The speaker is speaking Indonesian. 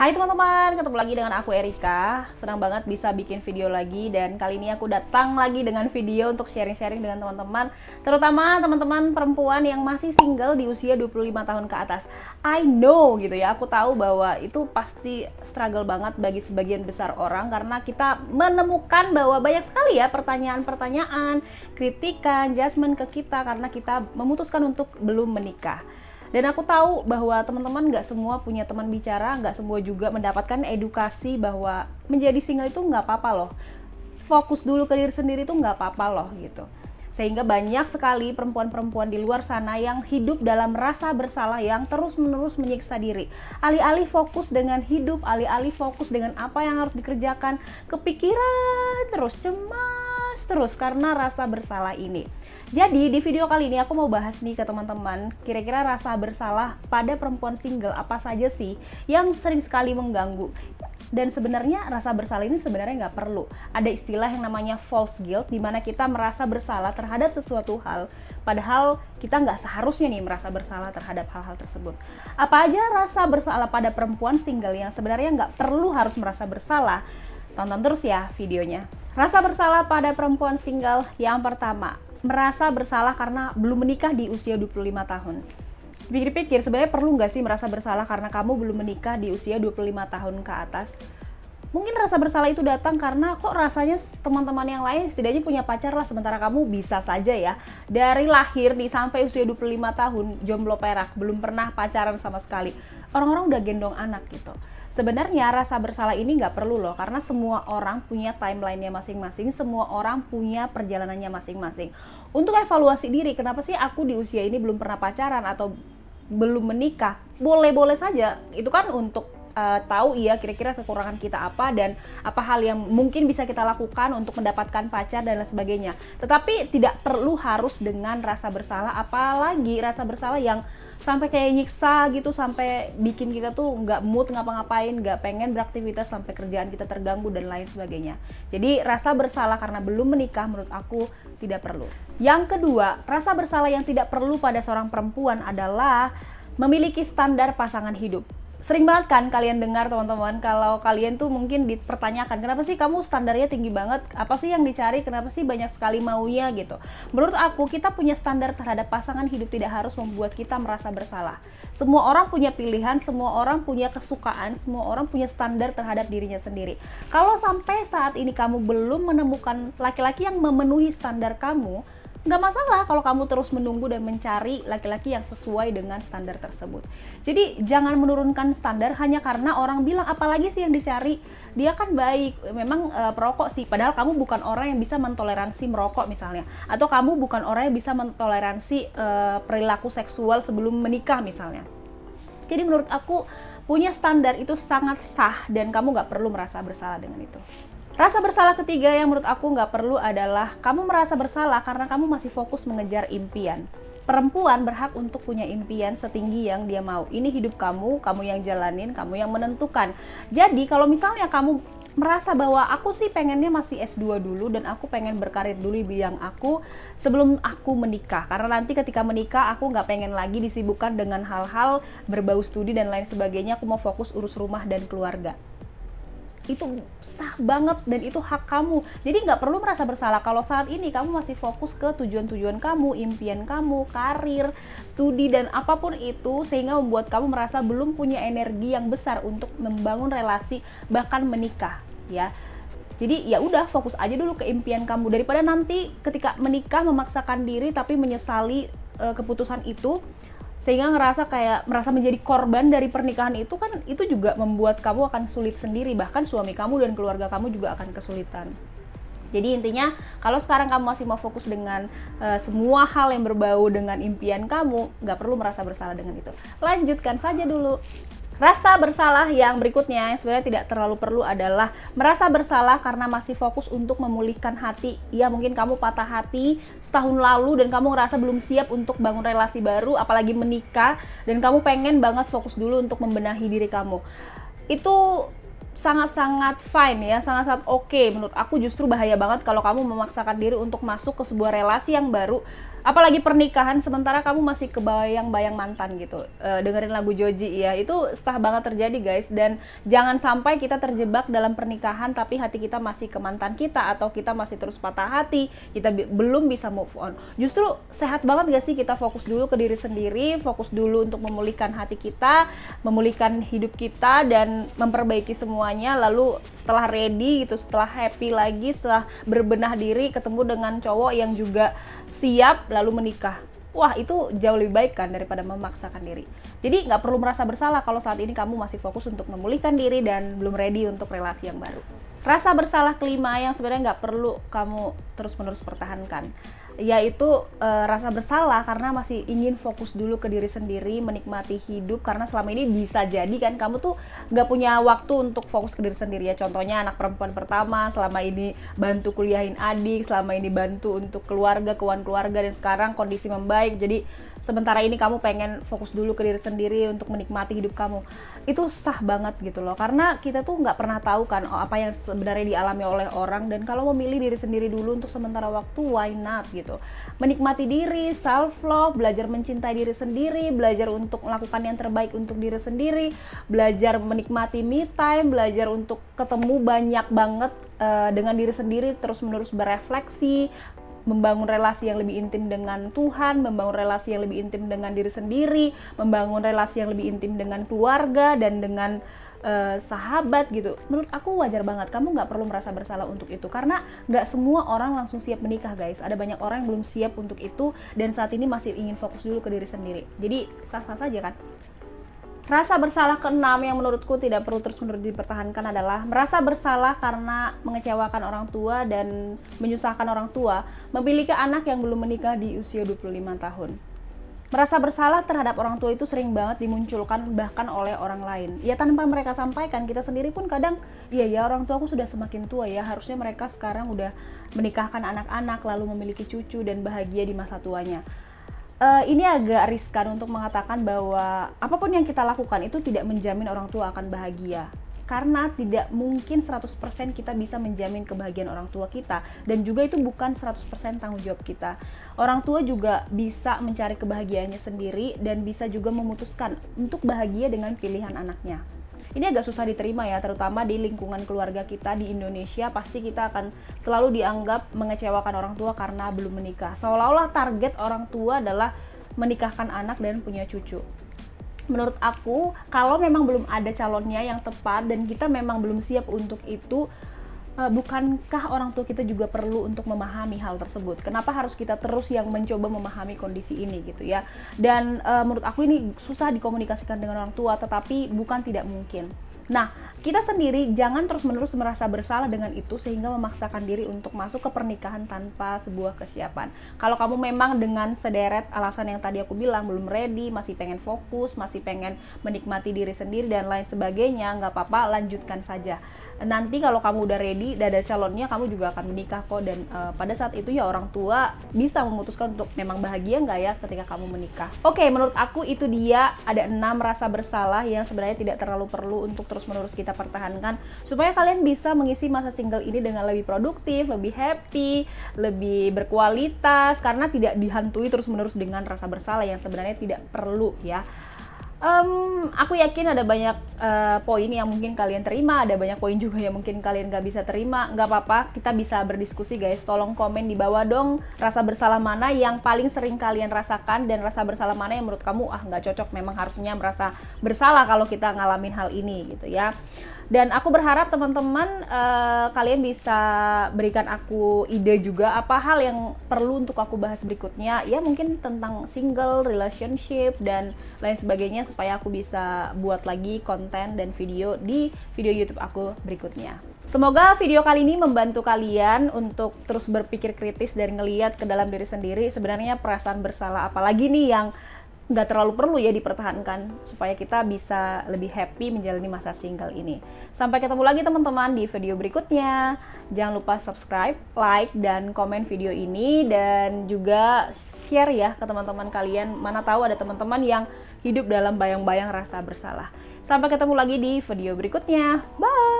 Hai teman-teman, ketemu lagi dengan aku Erika. Senang banget bisa bikin video lagi dan kali ini aku datang lagi dengan video untuk sharing-sharing dengan teman-teman, terutama teman-teman perempuan yang masih single di usia 25 tahun ke atas. I know gitu ya, aku tahu bahwa itu pasti struggle banget bagi sebagian besar orang karena kita menemukan bahwa banyak sekali ya pertanyaan-pertanyaan, kritikan, judgement ke kita karena kita memutuskan untuk belum menikah. Dan aku tahu bahwa teman-teman nggak semua punya teman bicara, nggak semua juga mendapatkan edukasi bahwa menjadi single itu nggak apa-apa loh. Fokus dulu ke diri sendiri itu nggak apa-apa loh gitu. Sehingga banyak sekali perempuan-perempuan di luar sana yang hidup dalam rasa bersalah yang terus-menerus menyiksa diri. Alih-alih fokus dengan hidup, alih-alih fokus dengan apa yang harus dikerjakan, kepikiran terus cemas nangis terus karena rasa bersalah ini. Jadi di video kali ini aku mau bahas nih ke teman-teman, kira-kira rasa bersalah pada perempuan single apa saja sih yang sering sekali mengganggu. Dan sebenarnya rasa bersalah ini sebenarnya nggak perlu. Ada istilah yang namanya false guilt, di mana kita merasa bersalah terhadap sesuatu hal, padahal kita nggak seharusnya nih merasa bersalah terhadap hal-hal tersebut. Apa aja rasa bersalah pada perempuan single yang sebenarnya nggak perlu harus merasa bersalah, Tonton terus ya videonya. Rasa bersalah pada perempuan single yang pertama, merasa bersalah karena belum menikah di usia 25 tahun. Pikir-pikir sebenarnya perlu nggak sih merasa bersalah karena kamu belum menikah di usia 25 tahun ke atas? mungkin rasa bersalah itu datang karena kok rasanya teman-teman yang lain setidaknya punya pacar lah sementara kamu bisa saja ya dari lahir nih sampai usia 25 tahun jomblo perak belum pernah pacaran sama sekali orang-orang udah gendong anak gitu sebenarnya rasa bersalah ini nggak perlu loh karena semua orang punya timelinenya masing-masing semua orang punya perjalanannya masing-masing untuk evaluasi diri kenapa sih aku di usia ini belum pernah pacaran atau belum menikah boleh-boleh saja itu kan untuk uh, tahu ya kira-kira kekurangan kita apa dan apa hal yang mungkin bisa kita lakukan untuk mendapatkan pacar dan lain sebagainya. Tetapi tidak perlu harus dengan rasa bersalah apalagi rasa bersalah yang sampai kayak nyiksa gitu sampai bikin kita tuh nggak mood ngapa-ngapain nggak pengen beraktivitas sampai kerjaan kita terganggu dan lain sebagainya jadi rasa bersalah karena belum menikah menurut aku tidak perlu yang kedua rasa bersalah yang tidak perlu pada seorang perempuan adalah memiliki standar pasangan hidup sering banget kan kalian dengar teman-teman kalau kalian tuh mungkin dipertanyakan kenapa sih kamu standarnya tinggi banget apa sih yang dicari kenapa sih banyak sekali maunya gitu menurut aku kita punya standar terhadap pasangan hidup tidak harus membuat kita merasa bersalah semua orang punya pilihan semua orang punya kesukaan semua orang punya standar terhadap dirinya sendiri kalau sampai saat ini kamu belum menemukan laki-laki yang memenuhi standar kamu nggak masalah kalau kamu terus menunggu dan mencari laki-laki yang sesuai dengan standar tersebut. Jadi jangan menurunkan standar hanya karena orang bilang apalagi sih yang dicari dia kan baik, memang e, perokok sih. Padahal kamu bukan orang yang bisa mentoleransi merokok misalnya, atau kamu bukan orang yang bisa mentoleransi e, perilaku seksual sebelum menikah misalnya. Jadi menurut aku punya standar itu sangat sah dan kamu nggak perlu merasa bersalah dengan itu. Rasa bersalah ketiga yang menurut aku nggak perlu adalah kamu merasa bersalah karena kamu masih fokus mengejar impian. Perempuan berhak untuk punya impian setinggi yang dia mau. Ini hidup kamu, kamu yang jalanin, kamu yang menentukan. Jadi kalau misalnya kamu merasa bahwa aku sih pengennya masih S2 dulu dan aku pengen berkarir dulu di bidang aku sebelum aku menikah karena nanti ketika menikah aku nggak pengen lagi disibukkan dengan hal-hal berbau studi dan lain sebagainya aku mau fokus urus rumah dan keluarga itu sah banget dan itu hak kamu. Jadi nggak perlu merasa bersalah kalau saat ini kamu masih fokus ke tujuan-tujuan kamu, impian kamu, karir, studi dan apapun itu sehingga membuat kamu merasa belum punya energi yang besar untuk membangun relasi bahkan menikah, ya. Jadi ya udah fokus aja dulu ke impian kamu daripada nanti ketika menikah memaksakan diri tapi menyesali uh, keputusan itu sehingga ngerasa kayak merasa menjadi korban dari pernikahan itu kan itu juga membuat kamu akan sulit sendiri bahkan suami kamu dan keluarga kamu juga akan kesulitan. Jadi intinya kalau sekarang kamu masih mau fokus dengan uh, semua hal yang berbau dengan impian kamu, nggak perlu merasa bersalah dengan itu. Lanjutkan saja dulu. Rasa bersalah yang berikutnya yang sebenarnya tidak terlalu perlu adalah merasa bersalah karena masih fokus untuk memulihkan hati. Ya mungkin kamu patah hati setahun lalu dan kamu ngerasa belum siap untuk bangun relasi baru, apalagi menikah dan kamu pengen banget fokus dulu untuk membenahi diri kamu. Itu sangat-sangat fine ya, sangat-sangat oke okay. menurut aku justru bahaya banget kalau kamu memaksakan diri untuk masuk ke sebuah relasi yang baru apalagi pernikahan sementara kamu masih kebayang-bayang mantan gitu e, dengerin lagu Joji ya itu sah banget terjadi guys dan jangan sampai kita terjebak dalam pernikahan tapi hati kita masih ke mantan kita atau kita masih terus patah hati kita bi belum bisa move on justru sehat banget gak sih kita fokus dulu ke diri sendiri fokus dulu untuk memulihkan hati kita memulihkan hidup kita dan memperbaiki semuanya lalu setelah ready gitu setelah happy lagi setelah berbenah diri ketemu dengan cowok yang juga siap lalu menikah wah itu jauh lebih baik kan daripada memaksakan diri. Jadi nggak perlu merasa bersalah kalau saat ini kamu masih fokus untuk memulihkan diri dan belum ready untuk relasi yang baru. Rasa bersalah kelima yang sebenarnya nggak perlu kamu terus-menerus pertahankan yaitu itu eh, rasa bersalah karena masih ingin fokus dulu ke diri sendiri menikmati hidup karena selama ini bisa jadi kan kamu tuh nggak punya waktu untuk fokus ke diri sendiri ya contohnya anak perempuan pertama selama ini bantu kuliahin adik selama ini bantu untuk keluarga kawan keluarga dan sekarang kondisi membaik jadi sementara ini kamu pengen fokus dulu ke diri sendiri untuk menikmati hidup kamu itu sah banget gitu loh karena kita tuh nggak pernah tahu kan oh, apa yang sebenarnya dialami oleh orang dan kalau memilih diri sendiri dulu untuk sementara waktu why not gitu menikmati diri self love belajar mencintai diri sendiri belajar untuk melakukan yang terbaik untuk diri sendiri belajar menikmati me time belajar untuk ketemu banyak banget uh, dengan diri sendiri terus menerus berefleksi membangun relasi yang lebih intim dengan Tuhan, membangun relasi yang lebih intim dengan diri sendiri, membangun relasi yang lebih intim dengan keluarga dan dengan uh, sahabat gitu. Menurut aku wajar banget, kamu nggak perlu merasa bersalah untuk itu karena nggak semua orang langsung siap menikah guys. Ada banyak orang yang belum siap untuk itu dan saat ini masih ingin fokus dulu ke diri sendiri. Jadi sah-sah saja kan. Rasa bersalah keenam yang menurutku tidak perlu terus-menerus dipertahankan adalah merasa bersalah karena mengecewakan orang tua dan menyusahkan orang tua, memiliki anak yang belum menikah di usia 25 tahun. Merasa bersalah terhadap orang tua itu sering banget dimunculkan bahkan oleh orang lain. Ya tanpa mereka sampaikan, kita sendiri pun kadang, iya ya orang tua aku sudah semakin tua ya, harusnya mereka sekarang udah menikahkan anak-anak lalu memiliki cucu dan bahagia di masa tuanya uh, ini agak riskan untuk mengatakan bahwa apapun yang kita lakukan itu tidak menjamin orang tua akan bahagia karena tidak mungkin 100% kita bisa menjamin kebahagiaan orang tua kita dan juga itu bukan 100% tanggung jawab kita. Orang tua juga bisa mencari kebahagiaannya sendiri dan bisa juga memutuskan untuk bahagia dengan pilihan anaknya ini agak susah diterima ya terutama di lingkungan keluarga kita di Indonesia pasti kita akan selalu dianggap mengecewakan orang tua karena belum menikah seolah-olah target orang tua adalah menikahkan anak dan punya cucu menurut aku kalau memang belum ada calonnya yang tepat dan kita memang belum siap untuk itu Eh, bukankah orang tua kita juga perlu untuk memahami hal tersebut? Kenapa harus kita terus yang mencoba memahami kondisi ini gitu ya? Dan uh, menurut aku ini susah dikomunikasikan dengan orang tua, tetapi bukan tidak mungkin. Nah, kita sendiri jangan terus-menerus merasa bersalah dengan itu sehingga memaksakan diri untuk masuk ke pernikahan tanpa sebuah kesiapan. Kalau kamu memang dengan sederet alasan yang tadi aku bilang belum ready, masih pengen fokus, masih pengen menikmati diri sendiri dan lain sebagainya, nggak apa-apa, lanjutkan saja nanti kalau kamu udah ready dan ada calonnya kamu juga akan menikah kok dan uh, pada saat itu ya orang tua bisa memutuskan untuk memang bahagia nggak ya ketika kamu menikah oke okay, menurut aku itu dia ada enam rasa bersalah yang sebenarnya tidak terlalu perlu untuk terus menerus kita pertahankan supaya kalian bisa mengisi masa single ini dengan lebih produktif lebih happy lebih berkualitas karena tidak dihantui terus menerus dengan rasa bersalah yang sebenarnya tidak perlu ya um, aku yakin ada banyak uh, poin yang mungkin kalian terima, ada banyak poin juga yang mungkin kalian gak bisa terima. Gak apa-apa, kita bisa berdiskusi guys. Tolong komen di bawah dong rasa bersalah mana yang paling sering kalian rasakan dan rasa bersalah mana yang menurut kamu ah nggak cocok memang harusnya merasa bersalah kalau kita ngalamin hal ini gitu ya dan aku berharap teman-teman uh, kalian bisa berikan aku ide juga apa hal yang perlu untuk aku bahas berikutnya ya mungkin tentang single relationship dan lain sebagainya supaya aku bisa buat lagi konten dan video di video YouTube aku berikutnya Semoga video kali ini membantu kalian untuk terus berpikir kritis dan ngeliat ke dalam diri sendiri sebenarnya perasaan bersalah apalagi nih yang nggak terlalu perlu ya dipertahankan supaya kita bisa lebih happy menjalani masa single ini. Sampai ketemu lagi teman-teman di video berikutnya. Jangan lupa subscribe, like, dan komen video ini dan juga share ya ke teman-teman kalian. Mana tahu ada teman-teman yang hidup dalam bayang-bayang rasa bersalah. Sampai ketemu lagi di video berikutnya. Bye!